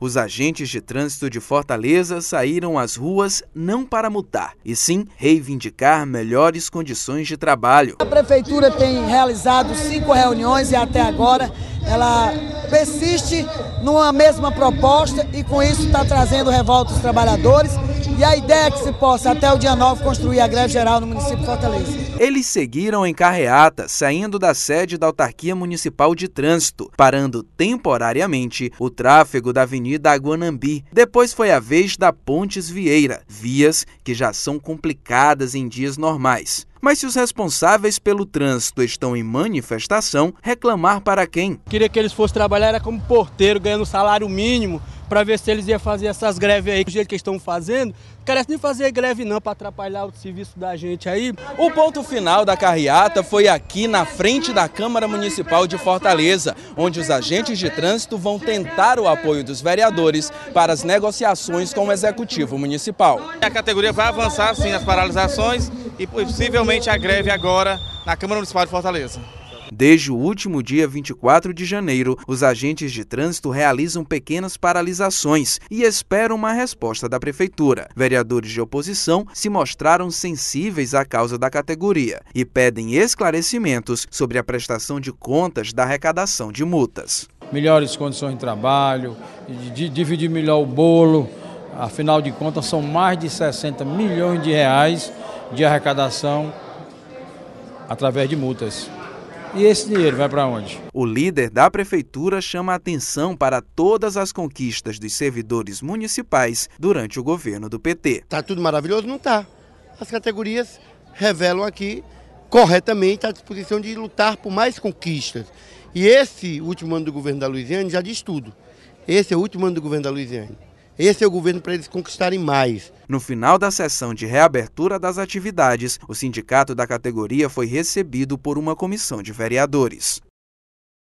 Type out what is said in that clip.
os agentes de trânsito de Fortaleza saíram às ruas não para multar, e sim reivindicar melhores condições de trabalho. A prefeitura tem realizado cinco reuniões e até agora ela persiste numa mesma proposta e com isso está trazendo revolta aos trabalhadores. E a ideia é que se possa, até o dia 9, construir a greve geral no município de Fortaleza. Eles seguiram em carreata, saindo da sede da Autarquia Municipal de Trânsito, parando temporariamente o tráfego da Avenida Aguanambi. Depois foi a vez da Pontes Vieira, vias que já são complicadas em dias normais. Mas se os responsáveis pelo trânsito estão em manifestação, reclamar para quem? Queria que eles fossem trabalhar era como porteiro, ganhando salário mínimo, para ver se eles iam fazer essas greves aí, do jeito que eles estão fazendo. Não Carece nem fazer greve não para atrapalhar o serviço da gente aí. O ponto final da carreata foi aqui na frente da Câmara Municipal de Fortaleza, onde os agentes de trânsito vão tentar o apoio dos vereadores para as negociações com o Executivo Municipal. A categoria vai avançar sim nas paralisações e possivelmente a greve agora na Câmara Municipal de Fortaleza. Desde o último dia 24 de janeiro, os agentes de trânsito realizam pequenas paralisações e esperam uma resposta da prefeitura. Vereadores de oposição se mostraram sensíveis à causa da categoria e pedem esclarecimentos sobre a prestação de contas da arrecadação de multas. Melhores condições de trabalho, dividir melhor o bolo, afinal de contas são mais de 60 milhões de reais de arrecadação através de multas. E esse dinheiro vai para onde? O líder da prefeitura chama a atenção para todas as conquistas dos servidores municipais durante o governo do PT. Está tudo maravilhoso? Não está. As categorias revelam aqui corretamente a disposição de lutar por mais conquistas. E esse último ano do governo da Luiziane já diz tudo. Esse é o último ano do governo da Luiziane. Esse é o governo para eles conquistarem mais. No final da sessão de reabertura das atividades, o sindicato da categoria foi recebido por uma comissão de vereadores.